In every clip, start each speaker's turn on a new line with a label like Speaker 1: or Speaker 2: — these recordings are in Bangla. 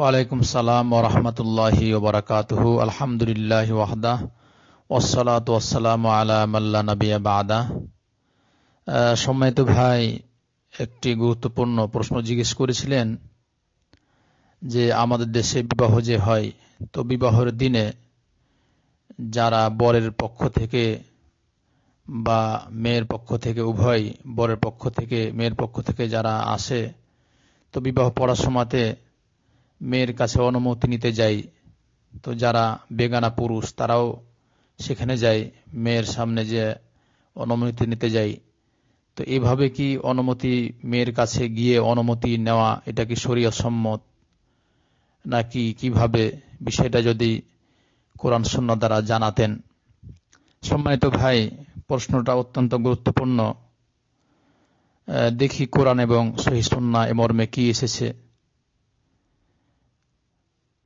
Speaker 1: ওয়ালাইকুম সালাম ওরহমতুল্লাহি ওবরাকাতহু আলহামদুলিল্লাহ ওয়াহদা ওসলাত ওসালাম আলামাল্লা নবিয়া বাদা সম্মানিত ভাই একটি গুরুত্বপূর্ণ প্রশ্ন জিজ্ঞেস করেছিলেন যে আমাদের দেশে বিবাহ যে হয় তো বিবাহের দিনে যারা বরের পক্ষ থেকে বা মেয়ের পক্ষ থেকে উভয় বরের পক্ষ থেকে মেয়ের পক্ষ থেকে যারা আসে তো বিবাহ পড়ার সময়তে মেয়ের কাছে অনুমতি নিতে যাই তো যারা বেগানা পুরুষ তারাও সেখানে যায় মেয়ের সামনে যে অনুমতি নিতে যাই তো এভাবে কি অনুমতি মেয়ের কাছে গিয়ে অনুমতি নেওয়া এটা কি শরীয় সম্মত নাকি কিভাবে বিষয়টা যদি কোরআন শূন্য দ্বারা জানাতেন সম্মানিত ভাই প্রশ্নটা অত্যন্ত গুরুত্বপূর্ণ দেখি কোরআন এবং সন্না এ মর্মে কি এসেছে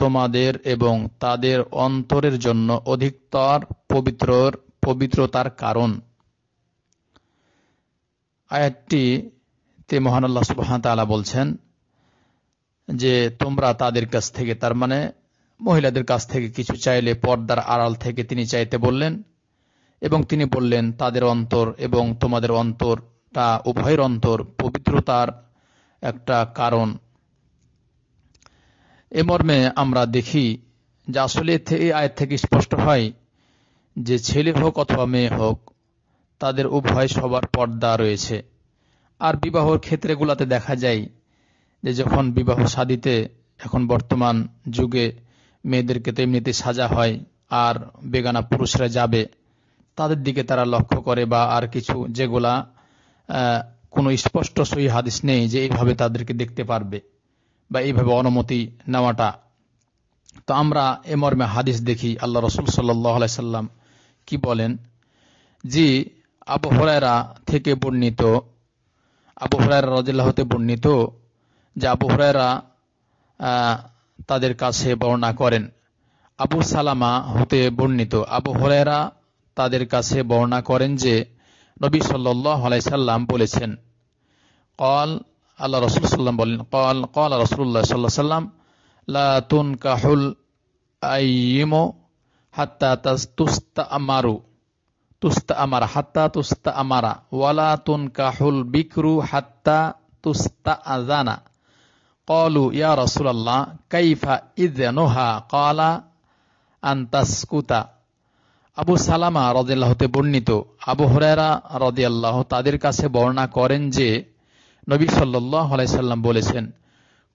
Speaker 1: তোমাদের এবং তাদের অন্তরের জন্য অধিকতর পবিত্রর পবিত্রতার কারণ আয়াতটি তে মহান আল্লাহ সুবাহতালা বলছেন যে তোমরা তাদের কাছ থেকে তার মানে মহিলাদের কাছ থেকে কিছু চাইলে পর্দার আড়াল থেকে তিনি চাইতে বললেন এবং তিনি বললেন তাদের অন্তর এবং তোমাদের অন্তরটা উভয়ের অন্তর পবিত্রতার একটা কারণ এ মর্মে আমরা দেখি যে আসলে এই আয়ের থেকে স্পষ্ট হয় যে ছেলে হোক অথবা মেয়ে হোক তাদের উভয় সবার পর্দা রয়েছে আর বিবাহর গুলাতে দেখা যায় যে যখন বিবাহ সাদিতে এখন বর্তমান যুগে মেয়েদেরকে তো এমনিতে সাজা হয় আর বেগানা পুরুষরা যাবে তাদের দিকে তারা লক্ষ্য করে বা আর কিছু যেগুলা কোনো স্পষ্ট সহি হাদিস নেই যে এইভাবে তাদেরকে দেখতে পারবে বা এইভাবে অনুমতি নেওয়াটা তো আমরা এ মর্মে হাদিস দেখি আল্লাহ রসুল সাল্লাম কি বলেন জি আবু হরাইরা থেকে বর্ণিত আবু হরাইরা রাজিল্লাহ হতে বর্ণিত যে আবু হরাইরা তাদের কাছে বর্ণনা করেন আবু সালামা হতে বর্ণিত আবু হরাইরা তাদের কাছে বর্ণনা করেন যে নবী সাল্লাই আলাইসাল্লাম বলেছেন কল আল্লাহ রসুল সাল্লাম বলেন কল কল রসুল্লাহ সাল্লাহ সাল্লাম লাতুন কাহুল আইমো হাত্তা তুস্তা আমারু তুস্তা আমারা হাত্তা তুস্তা আমারা ওয়ালা তুন কাহুল বিক্রু হাত্তা তুস্তা আজানা কলু ইয়া রসুল্লাহ কাইফা নোহা কলা কুতা আবু সালামা রদিয়াল্লাহতে বর্ণিত আবু হরেরা রদিয়াল্লাহ তাদের কাছে বর্ণনা করেন যে নবী সাল্লাহ আলাইসাল্লাম বলেছেন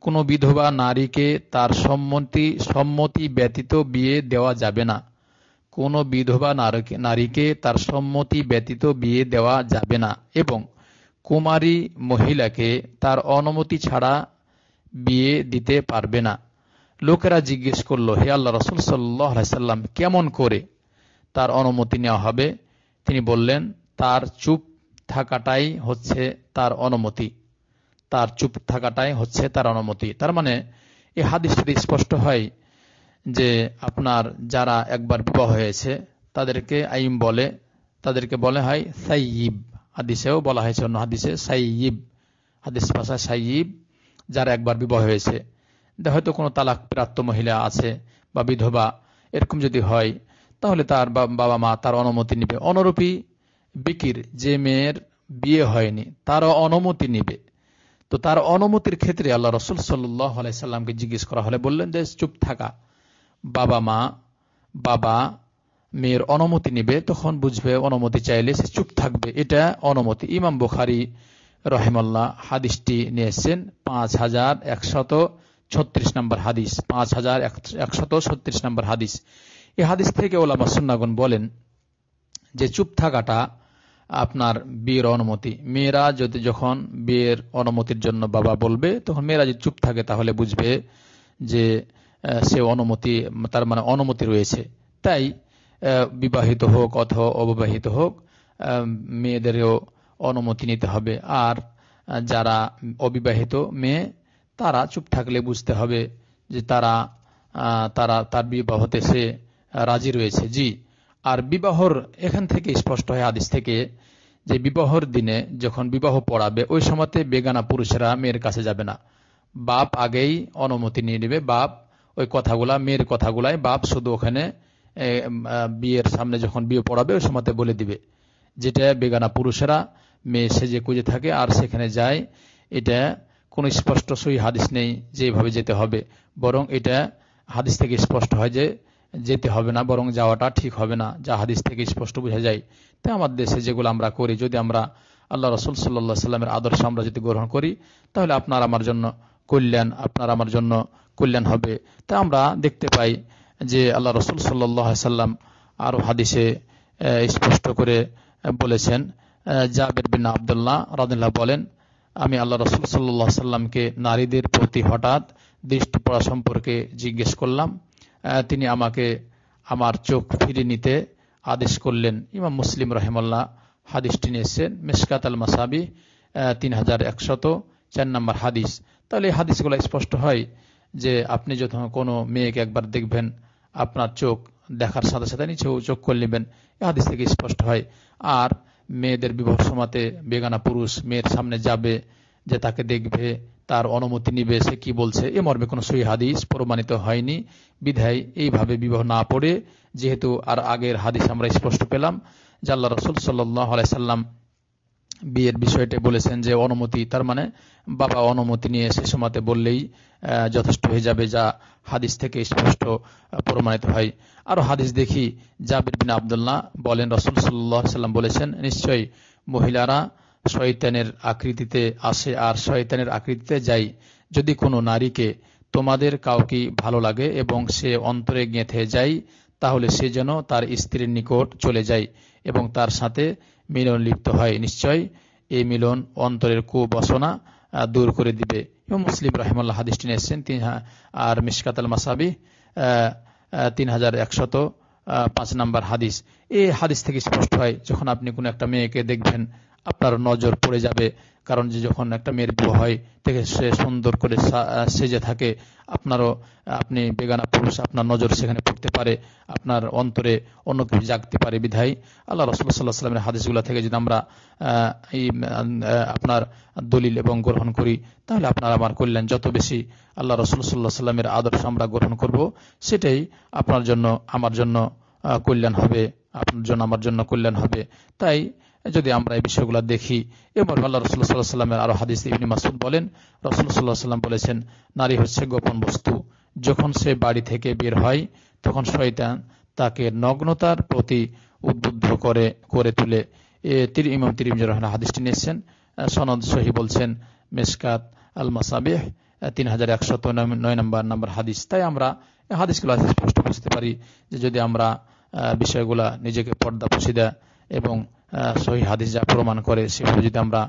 Speaker 1: কোনো বিধবা নারীকে তার সম্মতি সম্মতি ব্যতীত বিয়ে দেওয়া যাবে না কোনো বিধবা নারীকে তার সম্মতি ব্যতীত বিয়ে দেওয়া যাবে না এবং কুমারী মহিলাকে তার অনুমতি ছাড়া বিয়ে দিতে পারবে না লোকেরা জিজ্ঞেস করল হে আল্লাহ রসুল সাল্লাহ কেমন করে তার অনুমতি নেওয়া হবে তিনি বললেন তার চুপ থাকাটাই হচ্ছে তার অনুমতি তার চুপ থাকাটাই হচ্ছে তার অনুমতি তার মানে এই হাদিসটি স্পষ্ট হয় যে আপনার যারা একবার বিবাহ হয়েছে তাদেরকে আইম বলে তাদেরকে বলে হয় সাইয়িব হাদিসেও বলা হয়েছে অন্য হাদিসে সাইয়িব হাদিস ভাষায় সাইয়িব যারা একবার বিবাহ হয়েছে হয়তো কোনো তালাক প্রাপ্ত মহিলা আছে বা বিধবা এরকম যদি হয় তাহলে তার বাবা মা তার অনুমতি নিবে অনুরূপী বিকির যে মেয়ের বিয়ে হয়নি তারও অনুমতি নিবে তো তার অনুমতির ক্ষেত্রে আল্লাহ রসুল সাল্লাহ আলাইসাল্লামকে জিজ্ঞেস করা হলে বললেন যে চুপ থাকা বাবা মা বাবা মেয়ের অনুমতি নিবে তখন বুঝবে অনুমতি চাইলে সে চুপ থাকবে এটা অনুমতি ইমাম বুখারি রহেমাল্লাহ হাদিসটি নিয়েছেন পাঁচ হাজার একশত ছত্রিশ নম্বর হাদিস পাঁচ হাজার একশত ছত্রিশ নম্বর হাদিস এই হাদিস থেকে ওলামা সুন্নাগন বলেন যে চুপ থাকাটা আপনার বিয়ের অনুমতি মেয়েরা যদি যখন বিয়ের অনুমতির জন্য বাবা বলবে তখন মেয়েরা যদি চুপ থাকে তাহলে বুঝবে যে সে অনুমতি তার মানে অনুমতি রয়েছে তাই বিবাহিত হোক অথবা অবিবাহিত হোক মেয়েদেরও অনুমতি নিতে হবে আর যারা অবিবাহিত মেয়ে তারা চুপ থাকলে বুঝতে হবে যে তারা তারা তার বিবাহতে সে রাজি রয়েছে জি আর বিবাহর এখান থেকে স্পষ্ট হয় আদিস থেকে যে বিবাহর দিনে যখন বিবাহ পড়াবে ওই সময়তে বেগানা পুরুষেরা মেয়ের কাছে যাবে না বাপ আগেই অনুমতি নিয়ে নেবে বাপ ওই কথাগুলা মেয়ের কথাগুলাই বাপ শুধু ওখানে বিয়ের সামনে যখন বিয়ে পড়াবে ওই সময়তে বলে দিবে যেটা বেগানা পুরুষেরা মেয়ে সেজে কুজে থাকে আর সেখানে যায় এটা কোনো স্পষ্ট সই হাদিস নেই যে এভাবে যেতে হবে বরং এটা হাদিস থেকে স্পষ্ট হয় যে যেতে হবে না বরং যাওয়াটা ঠিক হবে না যা হাদিস থেকে স্পষ্ট বোঝা যায় তাই আমার দেশে যেগুলো আমরা করি যদি আমরা আল্লাহ রসুল সাল্লা সাল্লামের আদর্শ আমরা যদি গ্রহণ করি তাহলে আপনার আমার জন্য কল্যাণ আপনার আমার জন্য কল্যাণ হবে তা আমরা দেখতে পাই যে আল্লাহ রসুল সাল্লাহ সাল্লাম আরও হাদিসে স্পষ্ট করে বলেছেন জাবের বিন আবদুল্লাহ রাদুল্লাহ বলেন আমি আল্লাহ রসুল সাল্লাহ সাল্লামকে নারীদের প্রতি হঠাৎ দৃষ্টি পড়া সম্পর্কে জিজ্ঞেস করলাম তিনি আমাকে আমার চোখ ফিরে নিতে আদেশ করলেন ইমাম মুসলিম রহেমল্লা হাদিসটি নিয়েছেন মেসকাত আল মাসাবি তিন হাজার একশত চার নম্বর হাদিস তাহলে এই হাদিসগুলো স্পষ্ট হয় যে আপনি যখন কোনো মেয়েকে একবার দেখবেন আপনার চোখ দেখার সাথে সাথে নিচেও চোখ করে নেবেন এ হাদিস থেকে স্পষ্ট হয় আর মেয়েদের বিবাহ সমাতে বেগানা পুরুষ মেয়ের সামনে যাবে যে তাকে দেখবে তার অনুমতি নিবে সে কি বলছে এ মর্মে কোনো সই হাদিস প্রমাণিত হয়নি বিধায় এইভাবে বিবাহ না পড়ে যেহেতু আর আগের হাদিস আমরা স্পষ্ট পেলাম জাল্লা রসুল সাল্লাহ সাল্লাম বিয়ের বিষয়টা বলেছেন যে অনুমতি তার মানে বাবা অনুমতি নিয়ে সে সময়তে বললেই যথেষ্ট হয়ে যাবে যা হাদিস থেকে স্পষ্ট প্রমাণিত হয় আরও হাদিস দেখি জাবির বিন আবদুল্লাহ বলেন রসুল সাল্লাহ সাল্লাম বলেছেন নিশ্চয়ই মহিলারা শয়তানের আকৃতিতে আসে আর শয়তানের আকৃতিতে যায় যদি কোনো নারীকে তোমাদের কাউকে ভালো লাগে এবং সে অন্তরে গেঁথে যায় তাহলে সে যেন তার স্ত্রীর নিকট চলে যায় এবং তার সাথে মিলন লিপ্ত হয় নিশ্চয় এই মিলন অন্তরের কুবসনা দূর করে দিবে এবং মুসলিম রাহিমুল্লাহ হাদিসটি নিয়েছেন তিন আর মিসকাতাল আল মাসাবি তিন হাজার একশত পাঁচ নাম্বার হাদিস এই হাদিস থেকে স্পষ্ট হয় যখন আপনি কোনো একটা মেয়েকে দেখবেন আপনার নজর পড়ে যাবে কারণ যে যখন একটা মেয়ের বিবাহ হয় থেকে সে সুন্দর করে সেজে থাকে আপনারও আপনি বেগানা পুরুষ আপনার নজর সেখানে পড়তে পারে আপনার অন্তরে অন্য কিছু জাগতে পারে বিধায় আল্লাহ রসুল সাল্লাহ সাল্লামের হাদিসগুলো থেকে যদি আমরা এই আপনার দলিল এবং গ্রহণ করি তাহলে আপনার আমার কল্যাণ যত বেশি আল্লাহ রসুল সাল্লাহ সাল্লামের আদর্শ আমরা গ্রহণ করব সেটাই আপনার জন্য আমার জন্য কল্যাণ হবে আপনার জন্য আমার জন্য কল্যাণ হবে তাই যদি আমরা এই বিষয়গুলো দেখি এবার আল্লাহ রসুল সাল্লাহ সাল্লামের আরো হাদিস ইবনি মাসুদ বলেন রসুল সাল্লাহ সাল্লাম বলেছেন নারী হচ্ছে গোপন বস্তু যখন সে বাড়ি থেকে বের হয় তখন শয়তান তাকে নগ্নতার প্রতি উদ্বুদ্ধ করে করে তুলে তির ইমাম তিরিম রহমান হাদিসটি নিয়েছেন সনদ সহি বলছেন মেসকাত আল মাসাবিহ তিন হাজার একশত নয় নম্বর নম্বর হাদিস তাই আমরা হাদিসগুলো স্পষ্ট বুঝতে পারি যে যদি আমরা বিষয়গুলা নিজেকে পর্দা পুষিদা এবং সহি হাদিস যা প্রমাণ করে সেভাবে যদি আমরা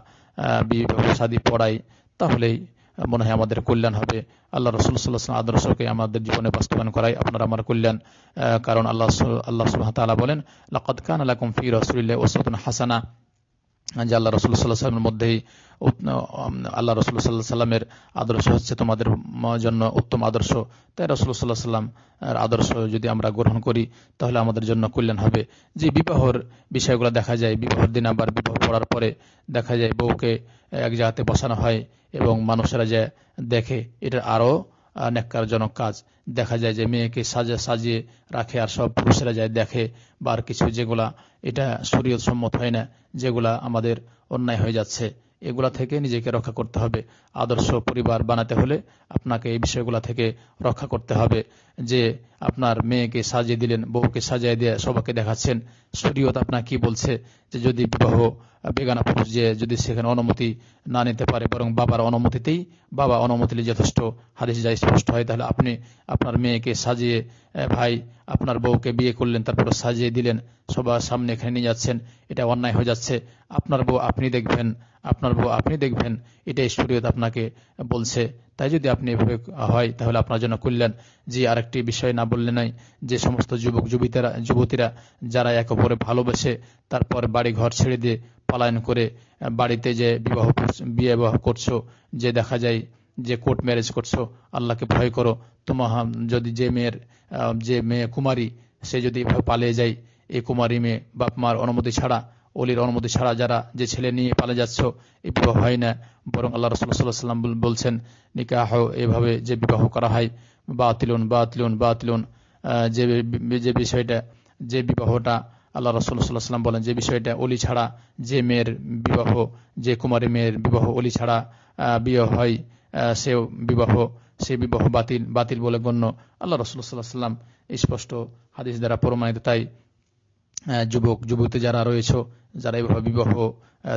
Speaker 1: বিবাহ পড়াই তাহলেই মনে হয় আমাদের কল্যাণ হবে আল্লাহ রসুল সাল্লাহ আদর্শকে আমাদের জীবনে বাস্তবায়ন করাই আপনার আমার কল্যাণ কারণ আল্লাহ আল্লাহ সুল্লাহ তালা বলেন লাকাত খান আল্লাহ কমফি রসুল্লাহ ওসরতুন হাসানা যে আল্লাহ রসুল সাল্লাহ সাল্লামের মধ্যেই আল্লাহ রসুল সাল্লাহ সাল্লামের আদর্শ হচ্ছে তোমাদের জন্য উত্তম আদর্শ তাই রসুল্লাহ সাল্লাহ সাল্লাম আদর্শ যদি আমরা গ্রহণ করি তাহলে আমাদের জন্য কল্যাণ হবে যে বিবাহর বিষয়গুলো দেখা যায় বিবাহর দিন আবার বিবাহ পড়ার পরে দেখা যায় বউকে এক জায়গাতে বসানো হয় এবং মানুষেরা যে দেখে এটা আরও ন্যাক্কারজনক কাজ দেখা যায় যে মেয়েকে সাজা সাজিয়ে রাখে আর সব পুরুষেরা যায় দেখে বা আর কিছু যেগুলা এটা সম্মত হয় না যেগুলা আমাদের অন্যায় হয়ে যাচ্ছে এগুলা থেকে নিজেকে রক্ষা করতে হবে আদর্শ পরিবার বানাতে হলে আপনাকে এই বিষয়গুলা থেকে রক্ষা করতে হবে যে আপনার মেয়েকে সাজিয়ে দিলেন বউকে সাজিয়ে দিয়ে সবাকে দেখাচ্ছেন শরীয়ত আপনার কি বলছে যে যদি বিবাহ বেগানা পুরুষ যে যদি সেখানে অনুমতি না নিতে পারে বরং বাবার অনুমতিতেই বাবা অনুমতিলে যথেষ্ট হাদিস যাই স্পষ্ট হয় তাহলে আপনি আপনার মেয়েকে সাজিয়ে ভাই আপনার বউকে বিয়ে করলেন তারপরে সাজিয়ে দিলেন সবার সামনে এখানে নিয়ে যাচ্ছেন এটা অন্যায় হয়ে যাচ্ছে আপনার বউ আপনি দেখবেন আপনার বউ আপনি দেখবেন এটাই শরীয়ত আপনাকে বলছে তাই যদি আপনি এভাবে হয় তাহলে আপনার জন্য কল্যাণ যে আরেকটি বিষয় না বললে নয় যে সমস্ত যুবক যুবতীরা যুবতীরা যারা এক অপরে ভালোবাসে তারপর বাড়ি ঘর ছেড়ে দিয়ে পলায়ন করে বাড়িতে যে বিবাহ বিয়ে বিবাহ করছো যে দেখা যায় যে কোর্ট ম্যারেজ করছো আল্লাহকে ভয় করো তোমা যদি যে মেয়ের যে মেয়ে কুমারী সে যদি এভাবে পালিয়ে যায় এই কুমারী মেয়ে বাপ মার অনুমতি ছাড়া অলির অনুমতি ছাড়া যারা যে ছেলে নিয়ে পালে যাচ্ছ এই বিবাহ হয় না বরং আল্লাহ রসুল সাল্লাহ সাল্লাম বলছেন নিকাহ এভাবে যে বিবাহ করা হয় বা তিলুন তিলুন বা তিলুন যে যে বিষয়টা যে বিবাহটা আল্লাহ রসুল সাল্লাম বলেন যে বিষয়টা অলি ছাড়া যে মেয়ের বিবাহ যে কুমারী মেয়ের বিবাহ অলি ছাড়া বিয়ে হয় সে বিবাহ সে বিবাহ বাতিল বাতিল বলে গণ্য আল্লাহ রসুল সাল্লাম স্পষ্ট হাদিস দ্বারা প্রমাণিত তাই যুবক যুবতী যারা রয়েছ যারা এইভাবে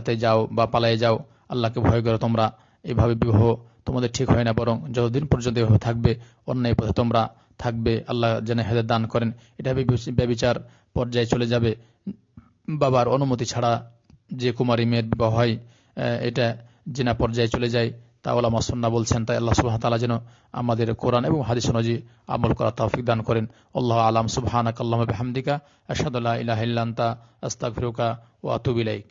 Speaker 1: তে যাও বা পালায়ে যাও আল্লাহকে ভয় করো তোমরা এভাবে বিবাহ তোমাদের ঠিক হয় না বরং যতদিন পর্যন্ত এভাবে থাকবে অন্যায় পথে তোমরা থাকবে আল্লাহ যেন হেদের দান করেন এটা ব্যবচার পর্যায়ে চলে যাবে বাবার অনুমতি ছাড়া যে কুমারী মেয়ের বিবাহ হয় এটা জেনা পর্যায়ে চলে যায় তা ওলামা বলছেন তাই আল্লাহ সুবাহ তালা যেন আমাদের কোরআন এবং হাদিস নজি আমল করা তাফিক দান করেন আল্লাহ আলাম সুবাহ আল্লাহ হামদিকা আসাদুল্লাহ ইলাহিল্লান্তা আস্তাক ফিরুকা ও আতুবিলাইক